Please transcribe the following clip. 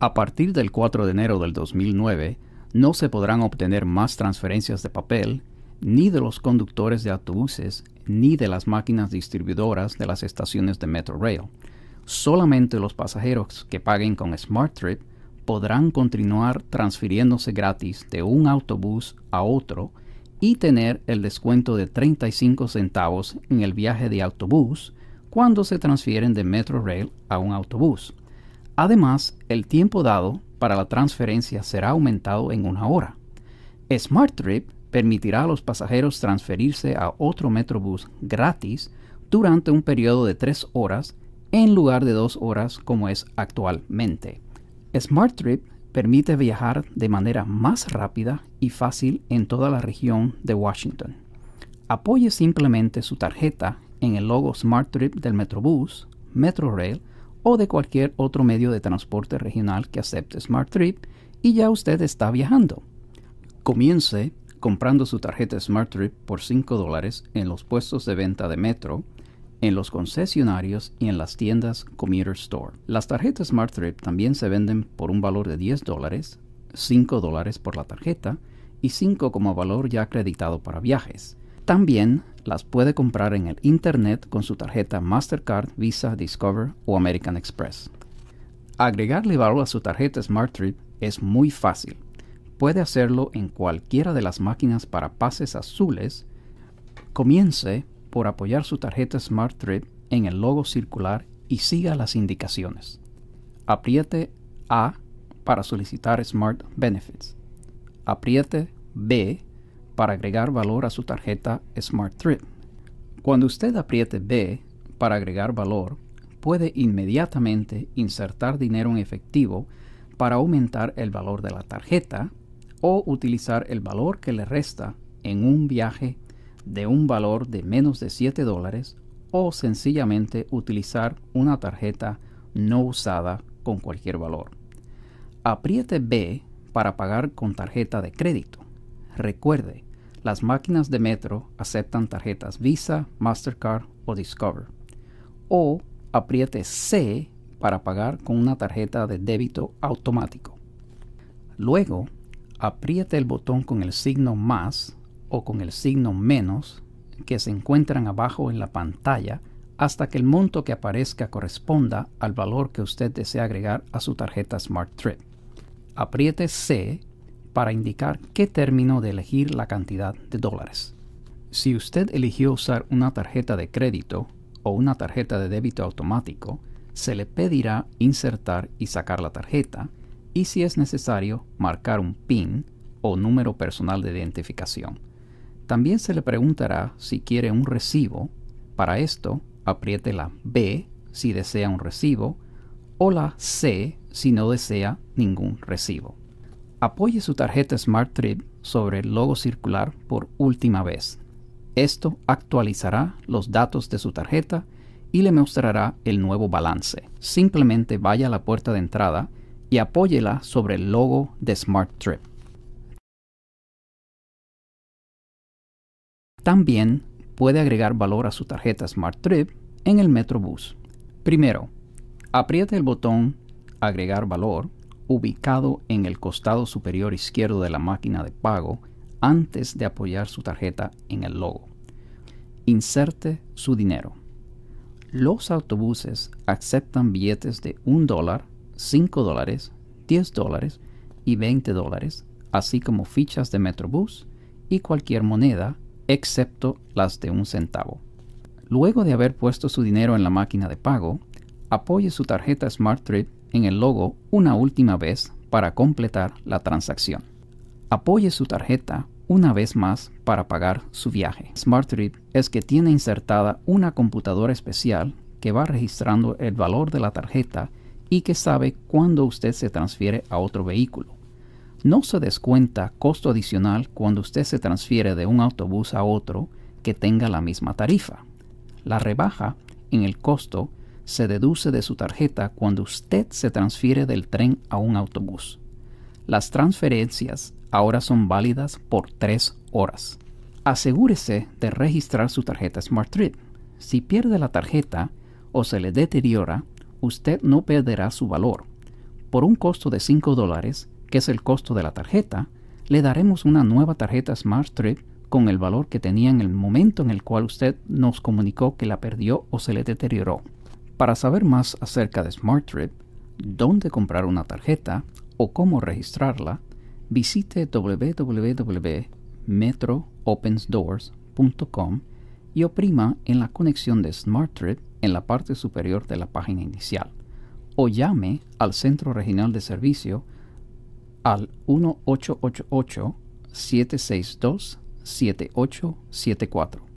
A partir del 4 de enero del 2009, no se podrán obtener más transferencias de papel, ni de los conductores de autobuses, ni de las máquinas distribuidoras de las estaciones de Metrorail. Solamente los pasajeros que paguen con SmartTrip podrán continuar transfiriéndose gratis de un autobús a otro y tener el descuento de 35 centavos en el viaje de autobús cuando se transfieren de Metrorail a un autobús. Además, el tiempo dado para la transferencia será aumentado en una hora. Smart Trip permitirá a los pasajeros transferirse a otro Metrobús gratis durante un periodo de tres horas en lugar de dos horas como es actualmente. Smart Trip permite viajar de manera más rápida y fácil en toda la región de Washington. Apoye simplemente su tarjeta en el logo Smart Trip del Metrobús, Metrorail o de cualquier otro medio de transporte regional que acepte Smart Trip y ya usted está viajando. Comience comprando su tarjeta Smart Trip por 5 dólares en los puestos de venta de Metro, en los concesionarios y en las tiendas Commuter Store. Las tarjetas Smart Trip también se venden por un valor de 10 dólares, 5 dólares por la tarjeta y 5 como valor ya acreditado para viajes. También las puede comprar en el Internet con su tarjeta Mastercard, Visa, Discover o American Express. Agregarle valor a su tarjeta SmartTrip es muy fácil. Puede hacerlo en cualquiera de las máquinas para pases azules. Comience por apoyar su tarjeta SmartTrip en el logo circular y siga las indicaciones. Apriete A para solicitar Smart Benefits. Apriete B para agregar valor a su tarjeta Smart Trip. Cuando usted apriete B para agregar valor, puede inmediatamente insertar dinero en efectivo para aumentar el valor de la tarjeta o utilizar el valor que le resta en un viaje de un valor de menos de 7 dólares o sencillamente utilizar una tarjeta no usada con cualquier valor. Apriete B para pagar con tarjeta de crédito. Recuerde, las máquinas de metro aceptan tarjetas Visa, Mastercard o Discover. O apriete C para pagar con una tarjeta de débito automático. Luego, apriete el botón con el signo más o con el signo menos que se encuentran abajo en la pantalla hasta que el monto que aparezca corresponda al valor que usted desea agregar a su tarjeta SmartTrip. Apriete C para indicar qué término de elegir la cantidad de dólares. Si usted eligió usar una tarjeta de crédito o una tarjeta de débito automático, se le pedirá insertar y sacar la tarjeta y si es necesario marcar un PIN o número personal de identificación. También se le preguntará si quiere un recibo. Para esto, apriete la B si desea un recibo o la C si no desea ningún recibo. Apoye su tarjeta Smart Trip sobre el logo circular por última vez. Esto actualizará los datos de su tarjeta y le mostrará el nuevo balance. Simplemente vaya a la puerta de entrada y apóyela sobre el logo de Smart Trip. También puede agregar valor a su tarjeta Smart Trip en el Metrobús. Primero, apriete el botón Agregar valor ubicado en el costado superior izquierdo de la máquina de pago antes de apoyar su tarjeta en el logo. Inserte su dinero. Los autobuses aceptan billetes de 1 dólar, 5 dólares, 10 dólares y 20 dólares, así como fichas de Metrobús y cualquier moneda excepto las de un centavo. Luego de haber puesto su dinero en la máquina de pago, apoye su tarjeta Smart en el logo una última vez para completar la transacción. Apoye su tarjeta una vez más para pagar su viaje. SmartTrip es que tiene insertada una computadora especial que va registrando el valor de la tarjeta y que sabe cuándo usted se transfiere a otro vehículo. No se descuenta costo adicional cuando usted se transfiere de un autobús a otro que tenga la misma tarifa. La rebaja en el costo se deduce de su tarjeta cuando usted se transfiere del tren a un autobús. Las transferencias ahora son válidas por tres horas. Asegúrese de registrar su tarjeta Smart Trip. Si pierde la tarjeta o se le deteriora, usted no perderá su valor. Por un costo de 5 dólares, que es el costo de la tarjeta, le daremos una nueva tarjeta Smart Trip con el valor que tenía en el momento en el cual usted nos comunicó que la perdió o se le deterioró. Para saber más acerca de Smart Trip, dónde comprar una tarjeta o cómo registrarla, visite www.metroopensdoors.com y oprima en la conexión de Smart en la parte superior de la página inicial o llame al Centro Regional de Servicio al 1888 762 7874.